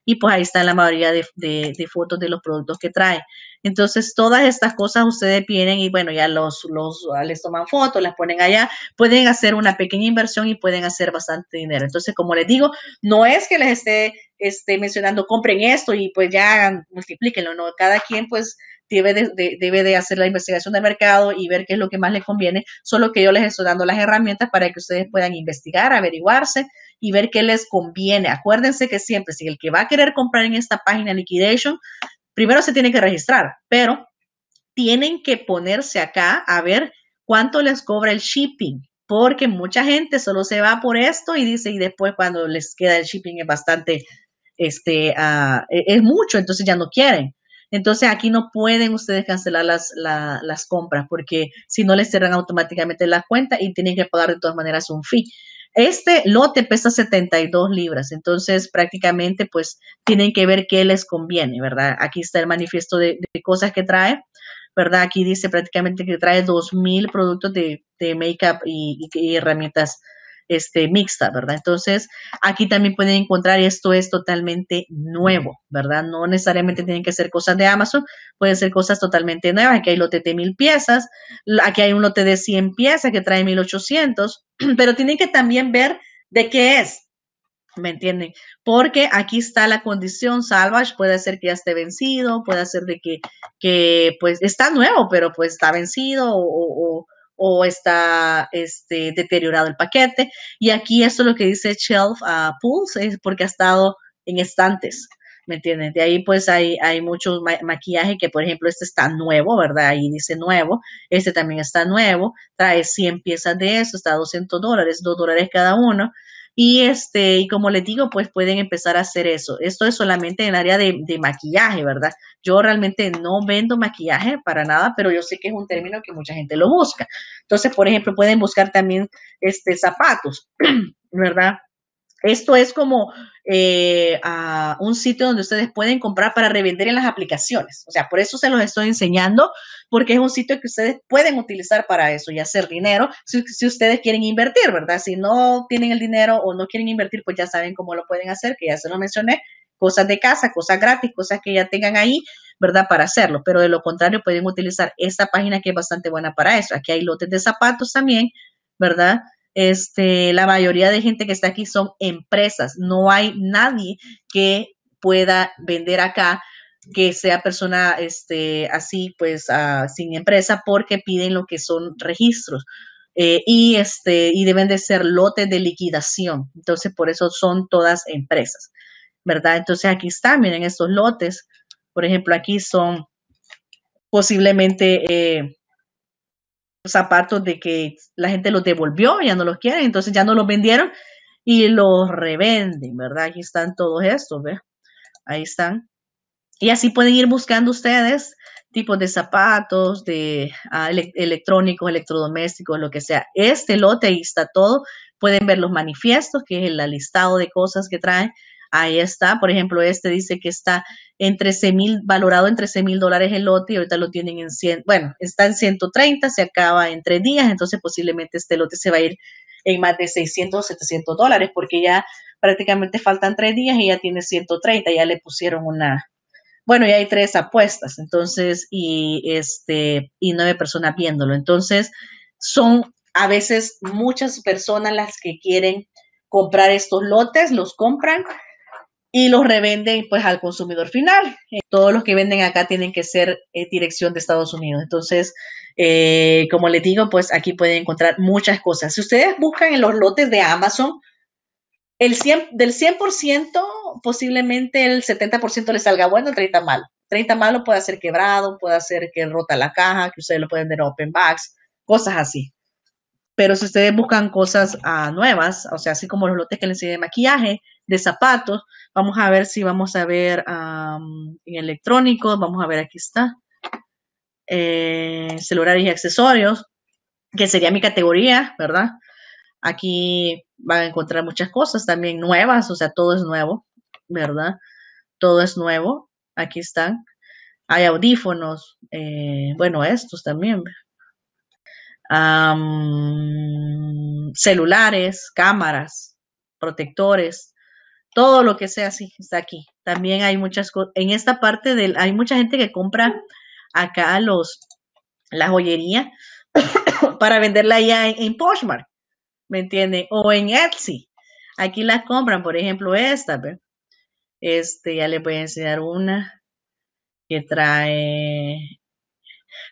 [SPEAKER 1] y pues ahí está la mayoría de, fotos de los productos que trae. Entonces, todas estas cosas ustedes vienen y bueno, ya los, los ah, les toman fotos, las ponen allá, pueden hacer una pequeña inversión y pueden hacer bastante dinero. Entonces, como les digo, no es que les esté, este, mencionando compren esto y pues ya multiplíquenlo, no, cada quien pues debe de, debe de hacer la investigación de mercado y ver qué es lo que más les conviene, solo que yo les estoy dando las herramientas para que ustedes puedan investigar, averiguarse y ver qué les conviene. Acuérdense que siempre, si el que va a querer comprar en esta página Liquidation, primero se tiene que registrar, pero tienen que ponerse acá a ver cuánto les cobra el shipping, porque mucha gente solo se va por esto y dice, y después cuando les queda el shipping es bastante, este, ah, e-, es mucho, entonces ya no quieren. Entonces aquí no pueden ustedes cancelar las, las compras porque si no les cerran automáticamente la cuenta y tienen que pagar de todas maneras un fee. Este lote pesa 72 libras, entonces prácticamente pues tienen que ver qué les conviene, ¿verdad? Aquí está el manifiesto de, cosas que trae, ¿verdad? Aquí dice prácticamente que trae 2.000 productos de, de make-up y, y herramientas este, mixta, ¿verdad? Entonces, aquí también pueden encontrar esto es totalmente nuevo, ¿verdad? No necesariamente tienen que ser cosas de Amazon, pueden ser cosas totalmente nuevas. Aquí hay lote de mil piezas, aquí hay un lote de 100 piezas que trae 1800, pero tienen que también ver de qué es, ¿Me entienden? Porque aquí está la condición salvage, puede ser que ya esté vencido, puede ser de que, que pues está nuevo, pero pues está vencido o, o está este, deteriorado el paquete. Y aquí esto es lo que dice Shelf uh, Pools, es porque ha estado en estantes. ¿Me entiendes? De ahí pues hay, hay mucho maquillaje que, por ejemplo, este está nuevo, ¿verdad? Ahí dice nuevo. Este también está nuevo. Trae 100 piezas de eso, está a 200 dólares, 2 dólares cada uno. Y este, y como les digo, pues pueden empezar a hacer eso. Esto es solamente en el área de, maquillaje, ¿verdad? Yo realmente no vendo maquillaje para nada, pero yo sé que es un término que mucha gente lo busca. Entonces, por ejemplo, pueden buscar también este zapatos, ¿verdad? Esto es como eh, un sitio donde ustedes pueden comprar para revender en las aplicaciones. O sea, por eso se los estoy enseñando, porque es un sitio que ustedes pueden utilizar para eso y hacer dinero si, si ustedes quieren invertir, ¿verdad? Si no tienen el dinero o no quieren invertir, pues ya saben cómo lo pueden hacer, que ya se lo mencioné, cosas de casa, cosas gratis, cosas que ya tengan ahí, ¿verdad? Para hacerlo. Pero de lo contrario, pueden utilizar esta página que es bastante buena para eso. Aquí hay lotes de zapatos también, ¿verdad? Este, la mayoría de gente que está aquí son empresas. No hay nadie que pueda vender acá que sea persona este, así, pues ah, sin empresa, porque piden lo que son registros. Eh, y este y deben de ser lotes de liquidación entonces por eso son todas empresas verdad entonces aquí están, miren estos lotes por ejemplo aquí son posiblemente eh, zapatos de que la gente los devolvió, ya no los quieren, entonces ya no los vendieron y los revenden, ¿verdad? Aquí están todos estos, ¿ves? Ahí están. Y así pueden ir buscando ustedes tipos de zapatos, de ah, electrónicos, electrodomésticos, lo que sea. Este lote ahí está todo. Pueden ver los manifiestos, que es el listado de cosas que traen Ahí está, por ejemplo, este dice que está entre 13 mil, valorado en 13 mil dólares el lote y ahorita lo tienen en 100, bueno, está en 130, se acaba en tres días, entonces posiblemente este lote se va a ir en más de 600 o 700 dólares porque ya prácticamente faltan tres días y ya tiene 130, ya le pusieron una, bueno, ya hay tres apuestas, entonces, y este, y nueve personas viéndolo. Entonces, son a veces muchas personas las que quieren comprar estos lotes, los compran, y los revenden pues al consumidor final. Eh, todos los que venden acá tienen que ser eh, dirección de Estados Unidos. Entonces, eh, como les digo, pues aquí pueden encontrar muchas cosas. Si ustedes buscan en los lotes de Amazon, el del 100% posiblemente el 70% les salga bueno, el 30% malo. 30 malo puede ser quebrado, puede ser que rota la caja, que ustedes lo pueden vender open box, cosas así. Pero si ustedes buscan cosas ah, nuevas, o sea, así como los lotes que les enseñé de maquillaje, de zapatos, Vamos a ver si vamos a ver en electrónicos, vamos a ver aquí está, eh, celulares y accesorios, que sería mi categoría, ¿verdad? Aquí van a encontrar muchas cosas también nuevas, o sea, todo es nuevo, ¿verdad? Todo es nuevo, aquí están. Hay audífonos, eh, bueno, estos también. celulares, cámaras, protectores, todo lo que sea así está aquí. También hay muchas cosas. En esta parte del, hay mucha gente que compra acá los, la joyería para venderla allá en, Postmark, Poshmark, ¿me entienden? O en Etsy. Aquí las compran, por ejemplo, esta, Este, ya les voy a enseñar una que trae,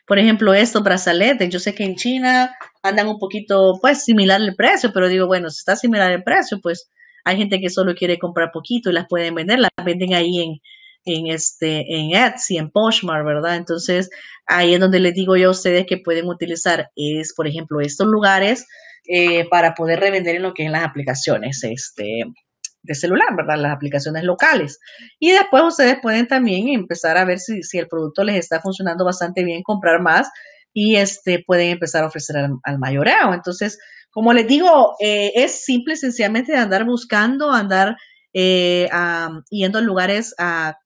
[SPEAKER 1] por ejemplo, estos brazaletes. Yo sé que en China andan un poquito, pues, similar el precio, pero digo, bueno, si está similar el precio, pues, hay gente que solo quiere comprar poquito y las pueden vender, las venden ahí en, este en Etsy, en Poshmark, ¿verdad? Entonces, ahí es donde les digo yo a ustedes que pueden utilizar es, por ejemplo, estos lugares eh, para poder revender en lo que es las aplicaciones este, de celular, ¿verdad? Las aplicaciones locales. Y después ustedes pueden también empezar a ver si, el producto les está funcionando bastante bien, comprar más y este pueden empezar a ofrecer al, al mayoreo. Entonces, como les digo, eh, es simple sencillamente de andar buscando, andar eh, yendo a lugares ah,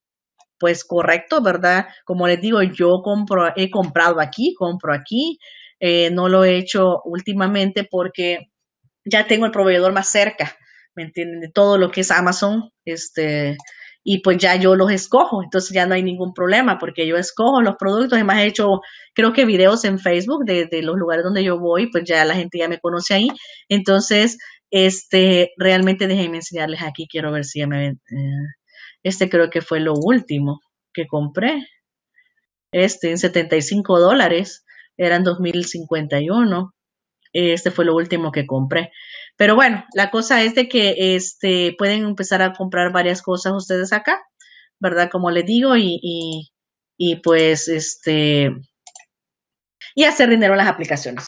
[SPEAKER 1] pues correctos, ¿verdad? Como les digo, yo compro, he comprado aquí, compro aquí, eh, no lo he hecho últimamente porque ya tengo el proveedor más cerca, ¿me entienden? De todo lo que es Amazon, este, y pues ya yo los escojo, entonces ya no hay ningún problema porque yo escojo los productos, además he hecho creo que videos en Facebook de, los lugares donde yo voy, pues ya la gente ya me conoce ahí, entonces este realmente déjenme enseñarles aquí, quiero ver si ya me ven. Eh, este creo que fue lo último que compré, este en 75 dólares, eran 2051, este fue lo último que compré. Pero bueno, la cosa es de que este, pueden empezar a comprar varias cosas ustedes acá, ¿verdad? Como les digo, y, y, pues este, y hacer dinero en las aplicaciones.